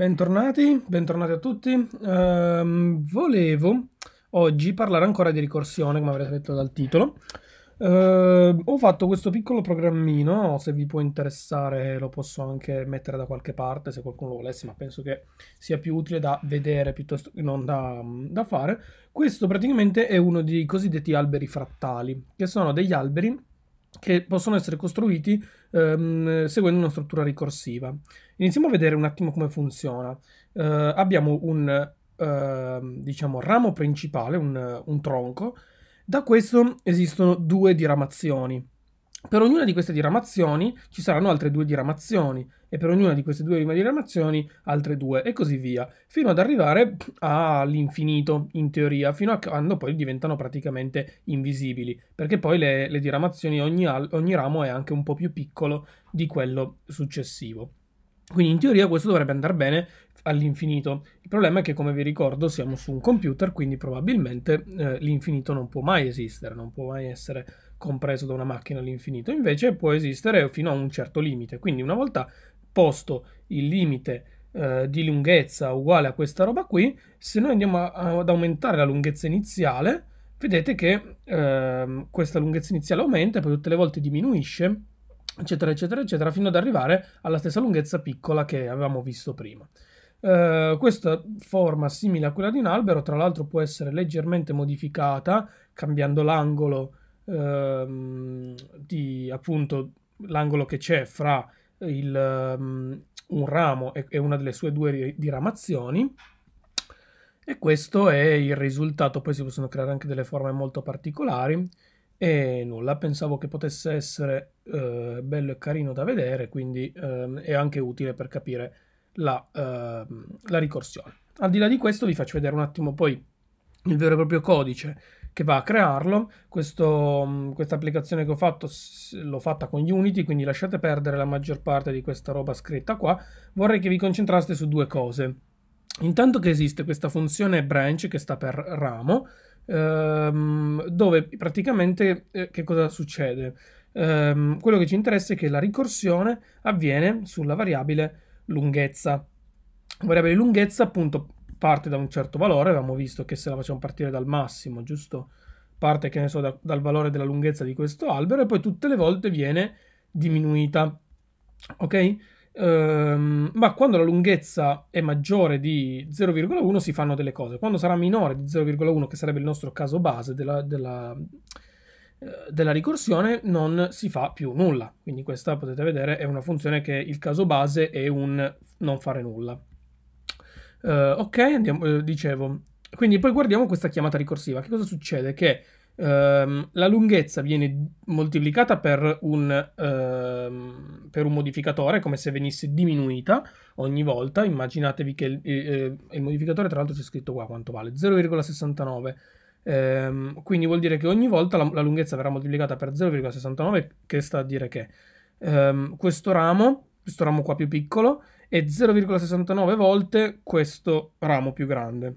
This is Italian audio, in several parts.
Bentornati, bentornati a tutti. Um, volevo oggi parlare ancora di ricorsione, come avrete detto dal titolo. Uh, ho fatto questo piccolo programmino, se vi può interessare lo posso anche mettere da qualche parte se qualcuno lo volesse, ma penso che sia più utile da vedere piuttosto che non da, da fare. Questo praticamente è uno dei cosiddetti alberi frattali, che sono degli alberi che possono essere costruiti ehm, seguendo una struttura ricorsiva. Iniziamo a vedere un attimo come funziona. Eh, abbiamo un eh, diciamo, ramo principale, un, un tronco, da questo esistono due diramazioni. Per ognuna di queste diramazioni ci saranno altre due diramazioni e per ognuna di queste due diramazioni altre due e così via, fino ad arrivare all'infinito in teoria, fino a quando poi diventano praticamente invisibili, perché poi le, le diramazioni, ogni, ogni ramo è anche un po' più piccolo di quello successivo. Quindi in teoria questo dovrebbe andare bene all'infinito. Il problema è che, come vi ricordo, siamo su un computer, quindi probabilmente eh, l'infinito non può mai esistere, non può mai essere compreso da una macchina all'infinito, invece può esistere fino a un certo limite. Quindi una volta posto il limite eh, di lunghezza uguale a questa roba qui, se noi andiamo a, ad aumentare la lunghezza iniziale, vedete che eh, questa lunghezza iniziale aumenta e poi tutte le volte diminuisce, eccetera, eccetera, eccetera, fino ad arrivare alla stessa lunghezza piccola che avevamo visto prima. Uh, questa forma simile a quella di un albero, tra l'altro, può essere leggermente modificata cambiando l'angolo ehm, di appunto l'angolo che c'è fra il, um, un ramo e, e, una delle sue due diramazioni. E questo è il risultato. Poi si possono creare anche delle forme molto particolari. E nulla, pensavo che potesse essere eh, bello e carino da vedere, quindi eh, è anche utile per capire la, eh, la ricorsione. Al di là di questo vi faccio vedere un attimo poi il vero e proprio codice che va a crearlo. Mm, questa applicazione che ho fatto l'ho fatta con Unity, quindi lasciate perdere la maggior parte di questa roba scritta qua. Vorrei che vi concentraste su due cose. Intanto che esiste questa funzione branch che sta per ramo, ehm, dove praticamente eh, che cosa succede? Ehm, quello che ci interessa è che la ricorsione avviene sulla variabile lunghezza variabile lunghezza appunto parte da un certo valore, avevamo visto che se la facciamo partire dal massimo, giusto? Parte, che ne so, da, dal valore della lunghezza di questo albero e poi tutte le volte viene diminuita, ok? Ehm, ma quando la lunghezza è maggiore di 0,1 si fanno delle cose, quando sarà minore di 0,1, che sarebbe il nostro caso base della, della eh, della ricorsione non si fa più nulla. Quindi questa potete vedere è una funzione che il caso base è un non fare nulla. Uh, ok, andiamo, eh, dicevo. Quindi poi guardiamo questa chiamata ricorsiva. Che cosa succede? Che ehm, la lunghezza viene moltiplicata per un, ehm, per un, modificatore, come se venisse diminuita ogni volta. Immaginatevi che il, eh, eh il modificatore, tra l'altro, c'è scritto qua quanto vale, 0,69. Ehm, quindi vuol dire che ogni volta la, la lunghezza verrà moltiplicata per 0,69, che sta a dire che ehm, questo ramo, questo ramo qua più piccolo, e 0,69 volte questo ramo più grande.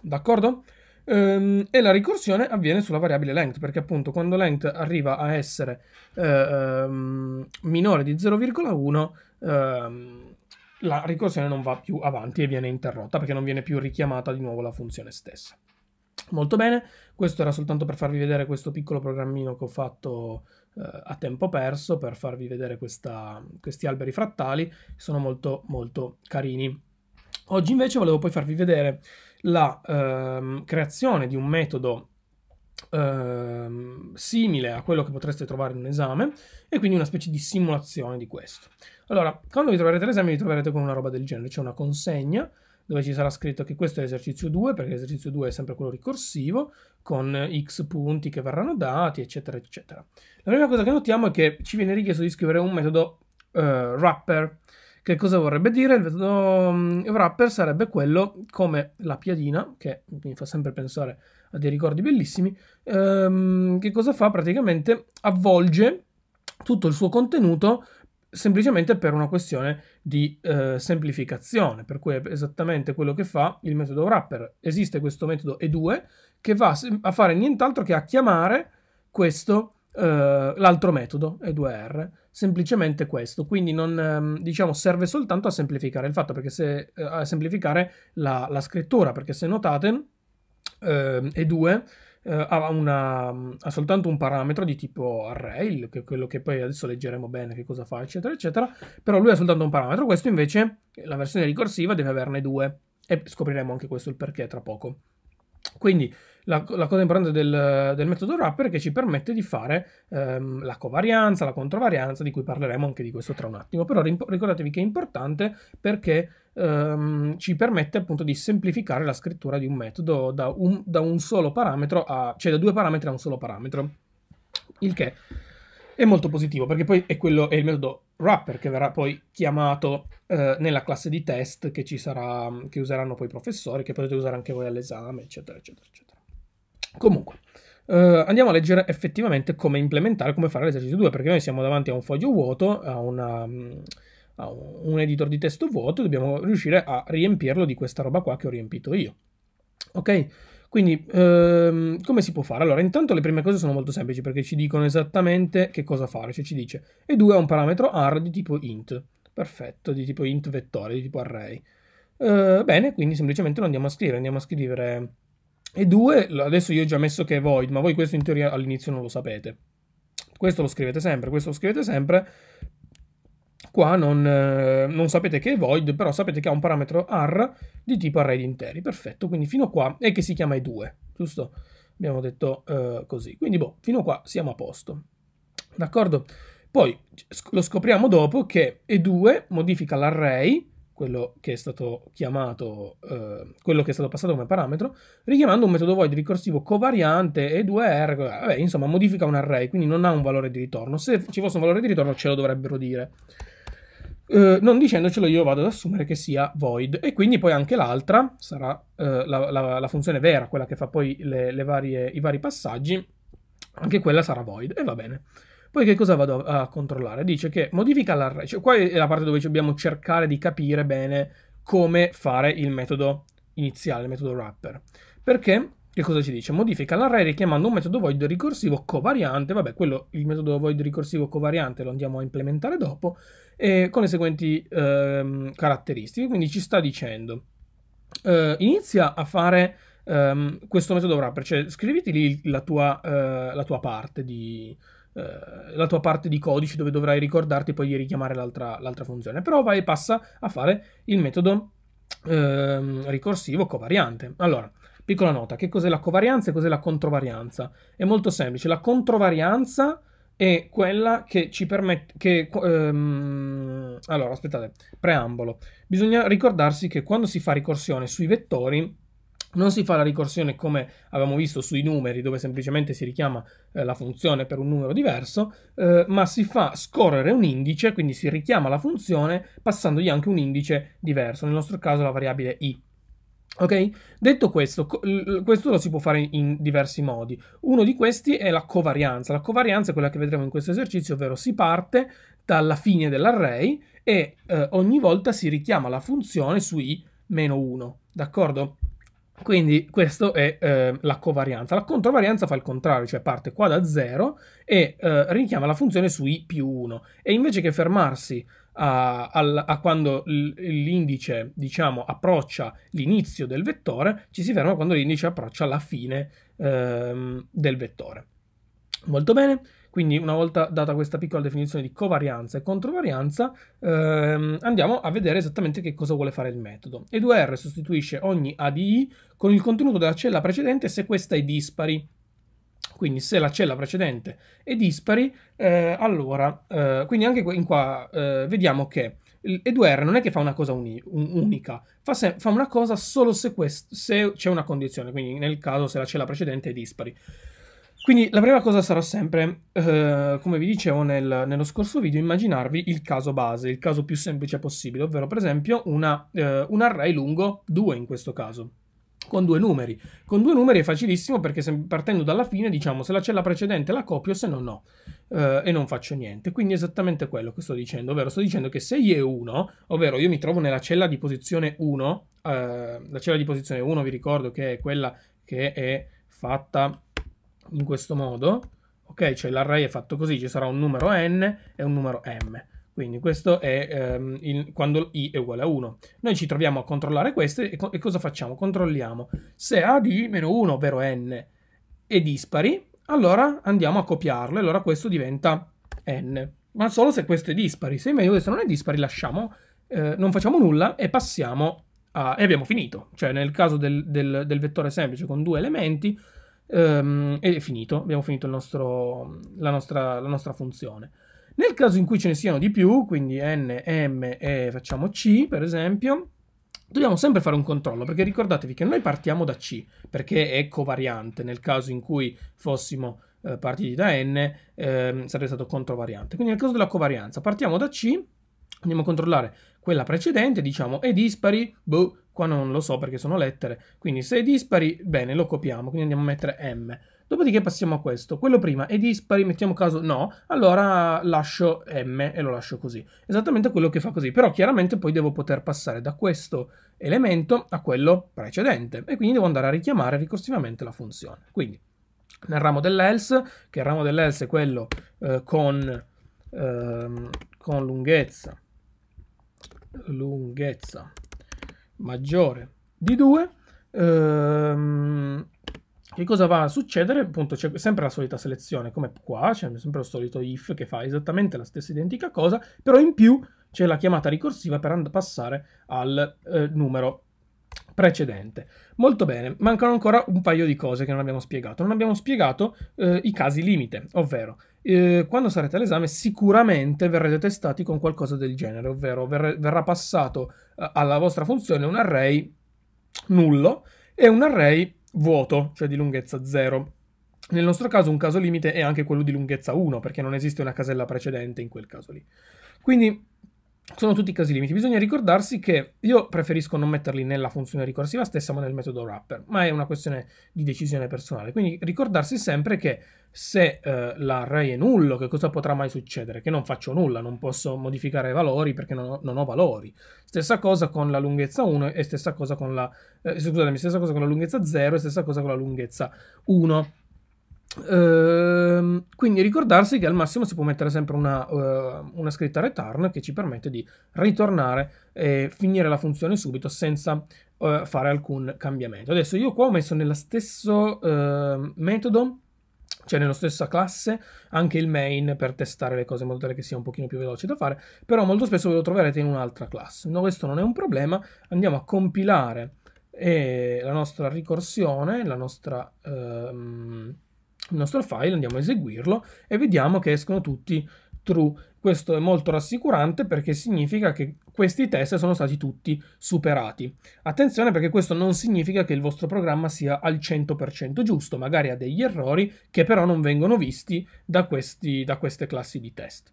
D'accordo? Ehm, e la ricorsione avviene sulla variabile length perché appunto quando length arriva a essere eh, ehm, minore di 0,1 eh, la ricorsione non va più avanti e viene interrotta perché non viene più richiamata di nuovo la funzione stessa. Molto bene, questo era soltanto per farvi vedere questo piccolo programmino che ho fatto eh, a tempo perso, per farvi vedere questa, questi alberi frattali, sono molto molto carini. Oggi invece volevo poi farvi vedere la eh, creazione di un metodo eh, simile a quello che potreste trovare in un esame e quindi una specie di simulazione di questo. Allora, quando vi troverete l'esame vi troverete con una roba del genere, c'è cioè una consegna dove ci sarà scritto che questo è esercizio 2, perché l'esercizio 2 è sempre quello ricorsivo, con x punti che verranno dati, eccetera, eccetera. La prima cosa che notiamo è che ci viene richiesto di scrivere un metodo uh, wrapper. Che cosa vorrebbe dire? Il metodo um, wrapper sarebbe quello come la piadina, che mi fa sempre pensare a dei ricordi bellissimi, um, che cosa fa? Praticamente avvolge tutto il suo contenuto semplicemente per una questione di eh, semplificazione, per cui è esattamente quello che fa il metodo wrapper. Esiste questo metodo E2 che va a fare nient'altro che a chiamare questo, eh, l'altro metodo E2R, semplicemente questo. Quindi non, ehm, diciamo, serve soltanto a semplificare il fatto, perché se, eh, a semplificare la, la scrittura, perché se notate eh, E2 ha, eh, una, mm, ha, soltanto un parametro di tipo array, che è quello che poi adesso leggeremo bene che cosa fa, eccetera, eccetera, però lui ha soltanto un parametro, questo invece, la versione ricorsiva deve averne due, e scopriremo anche questo il perché tra poco. Quindi la, la cosa importante del, del, metodo wrapper è che ci permette di fare ehm, la covarianza, la controvarianza, di cui parleremo anche di questo tra un attimo, però ricordatevi che è importante perché ehm, ci permette appunto di semplificare la scrittura di un metodo da un, da un solo parametro a, cioè da due parametri a un solo parametro, il che è molto positivo perché poi è quello è il metodo wrapper che verrà poi chiamato eh, nella classe di test che ci sarà che useranno poi i professori che potete usare anche voi all'esame eccetera eccetera eccetera Comunque, Uh, andiamo a leggere effettivamente come implementare, come fare l'esercizio 2, perché noi siamo davanti a un foglio vuoto, a, una, a un editor di testo vuoto, e dobbiamo riuscire a riempirlo di questa roba qua che ho riempito io. Ok? Quindi, uh, come si può fare? Allora, intanto le prime cose sono molto semplici perché ci dicono esattamente che cosa fare, cioè ci dice E2 è un parametro R di tipo int, perfetto, di tipo int vettore, di tipo array. Uh, bene, quindi semplicemente lo andiamo a scrivere, andiamo a scrivere e due, adesso io ho già messo che è void, ma voi questo in teoria all'inizio non lo sapete. Questo lo scrivete sempre, questo lo scrivete sempre. Qua non, eh, non sapete che è void, però sapete che ha un parametro ar di tipo array di interi. Perfetto, quindi fino a qua è che si chiama i2, giusto? Abbiamo detto eh, così. Quindi, boh, fino a qua siamo a posto. D'accordo? Poi lo scopriamo dopo che E2 modifica l'array quello che è stato chiamato, eh, quello che è stato passato come parametro, richiamando un metodo void ricorsivo covariante e 2R, vabbè, insomma modifica un array, quindi non ha un valore di ritorno. Se ci fosse un valore di ritorno ce lo dovrebbero dire. Eh, non dicendocelo io vado ad assumere che sia void e quindi poi anche l'altra sarà eh, la, la, la, funzione vera, quella che fa poi le, le varie, i vari passaggi, anche quella sarà void e va bene. Poi che cosa vado a, a controllare? Dice che modifica l'array, cioè qua è la parte dove dobbiamo cercare di capire bene come fare il metodo iniziale, il metodo wrapper. Perché? Che cosa ci dice? Modifica l'array richiamando un metodo void ricorsivo covariante, vabbè, quello, il metodo void ricorsivo covariante lo andiamo a implementare dopo, e con le seguenti ehm, caratteristiche. Quindi ci sta dicendo, eh, inizia a fare um, questo metodo wrapper, cioè scriviti lì la tua, uh, la tua parte di, eh, la tua parte di codice dove dovrai ricordarti poi di richiamare l'altra, l'altra funzione, però vai e passa a fare il metodo uh, ricorsivo covariante. Allora, piccola nota, che cos'è la covarianza e cos'è la controvarianza? È molto semplice, la controvarianza è quella che ci permette che ehm, allora aspettate preambolo bisogna ricordarsi che quando si fa ricorsione sui vettori non si fa la ricorsione come avevamo visto sui numeri, dove semplicemente si richiama eh, la funzione per un numero diverso, eh, ma si fa scorrere un indice, quindi si richiama la funzione passandogli anche un indice diverso, nel nostro caso la variabile i. Ok? Detto questo, questo lo si può fare in diversi modi. Uno di questi è la covarianza. La covarianza è quella che vedremo in questo esercizio, ovvero si parte dalla fine dell'array e eh, ogni volta si richiama la funzione su i meno 1. D'accordo? Quindi questa è eh, la covarianza. La controvarianza fa il contrario, cioè parte qua da 0 e eh, richiama la funzione su i più 1. E invece che fermarsi a, a, a quando l'indice, diciamo, approccia l'inizio del vettore, ci si ferma quando l'indice approccia la fine ehm, del vettore. Molto bene. Quindi una volta data questa piccola definizione di covarianza e controvarianza, ehm, andiamo a vedere esattamente che cosa vuole fare il metodo. E2R sostituisce ogni A di I con il contenuto della cella precedente se questa è dispari. Quindi se la cella precedente è dispari, eh, allora, eh, quindi anche in qua eh, vediamo che E2R non è che fa una cosa uni unica, fa, fa, una cosa solo se, se c'è una condizione, quindi nel caso se la cella precedente è dispari. Quindi la prima cosa sarà sempre, eh, come vi dicevo nel, nello scorso video, immaginarvi il caso base, il caso più semplice possibile, ovvero per esempio una, eh, un array lungo 2 in questo caso, con due numeri. Con due numeri è facilissimo perché se, partendo dalla fine diciamo se la cella precedente la copio, se no no, eh, e non faccio niente. Quindi è esattamente quello che sto dicendo, ovvero sto dicendo che se i è 1, ovvero io mi trovo nella cella di posizione 1, eh, la cella di posizione 1 vi ricordo che è quella che è fatta in questo modo, ok? Cioè l'array è fatto così, ci sarà un numero n e un numero m. Quindi questo è ehm, il, quando i è uguale a 1. Noi ci troviamo a controllare queste e, co e cosa facciamo? Controlliamo se a di meno 1, ovvero n, è dispari, allora andiamo a copiarlo e allora questo diventa n. Ma solo se questo è dispari. Se invece questo non è dispari lasciamo, eh, non facciamo nulla e passiamo a... e abbiamo finito. Cioè nel caso del, del, del vettore semplice con due elementi ehm, e è finito, abbiamo finito nostro, la, nostra, la nostra funzione. Nel caso in cui ce ne siano di più, quindi n, m e facciamo c per esempio, dobbiamo sempre fare un controllo perché ricordatevi che noi partiamo da C perché è covariante nel caso in cui fossimo eh, partiti da N ehm, sarebbe stato controvariante quindi nel caso della covarianza partiamo da C andiamo a controllare quella precedente, diciamo è dispari, boh, qua non lo so perché sono lettere, quindi se è dispari, bene, lo copiamo, quindi andiamo a mettere M. Dopodiché passiamo a questo, quello prima è dispari, mettiamo caso no, allora lascio M e lo lascio così. Esattamente quello che fa così, però chiaramente poi devo poter passare da questo elemento a quello precedente e quindi devo andare a richiamare ricorsivamente la funzione. Quindi nel ramo dell'else, che il ramo dell'else è quello eh, con, eh, con lunghezza lunghezza maggiore di 2, ehm, che cosa va a succedere? Appunto c'è sempre la solita selezione, come qua, c'è sempre lo solito if che fa esattamente la stessa identica cosa, però in più c'è la chiamata ricorsiva per passare al eh, numero precedente. Molto bene, mancano ancora un paio di cose che non abbiamo spiegato. Non abbiamo spiegato eh, i casi limite, ovvero eh, quando sarete all'esame sicuramente verrete testati con qualcosa del genere, ovvero ver- verrà passato eh, alla vostra funzione un array nullo e un array vuoto, cioè di lunghezza 0. Nel nostro caso un caso limite è anche quello di lunghezza 1, perché non esiste una casella precedente in quel caso lì. Quindi sono tutti casi limiti. Bisogna ricordarsi che io preferisco non metterli nella funzione ricorsiva stessa, ma nel metodo wrapper, ma è una questione di decisione personale. Quindi ricordarsi sempre che se eh, l'array è nullo, che cosa potrà mai succedere? Che non faccio nulla, non posso modificare valori perché non ho, non ho valori. Stessa cosa con la lunghezza 1 e stessa cosa con la eh, scusatemi, stessa cosa con la lunghezza 0 e stessa cosa con la lunghezza 1. Uh, quindi ricordarsi che al massimo si può mettere sempre una, uh, una scritta return che ci permette di ritornare e finire la funzione subito senza uh, fare alcun cambiamento. Adesso io qua ho messo nello stesso ehm, metodo cioè nella stessa classe anche il main per testare le cose in modo tale che sia un pochino più veloce da fare, però molto spesso ve lo troverete in un'altra classe. No, questo non è un problema, andiamo a compilare eh, la nostra ricorsione, la nostra... Ehm, il nostro file, andiamo a eseguirlo e vediamo che escono tutti true. Questo è molto rassicurante perché significa che questi test sono stati tutti superati. Attenzione perché questo non significa che il vostro programma sia al 100% giusto, magari ha degli errori che però non vengono visti da, questi, da queste classi di test.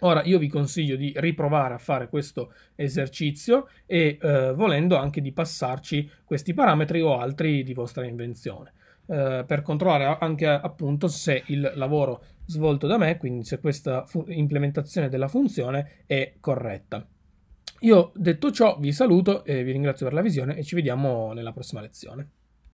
Ora io vi consiglio di riprovare a fare questo esercizio e eh, volendo anche di passarci questi parametri o altri di vostra invenzione eh, per controllare anche appunto se il lavoro svolto da me, quindi se questa implementazione della funzione è corretta. Io detto ciò vi saluto e vi ringrazio per la visione e ci vediamo nella prossima lezione.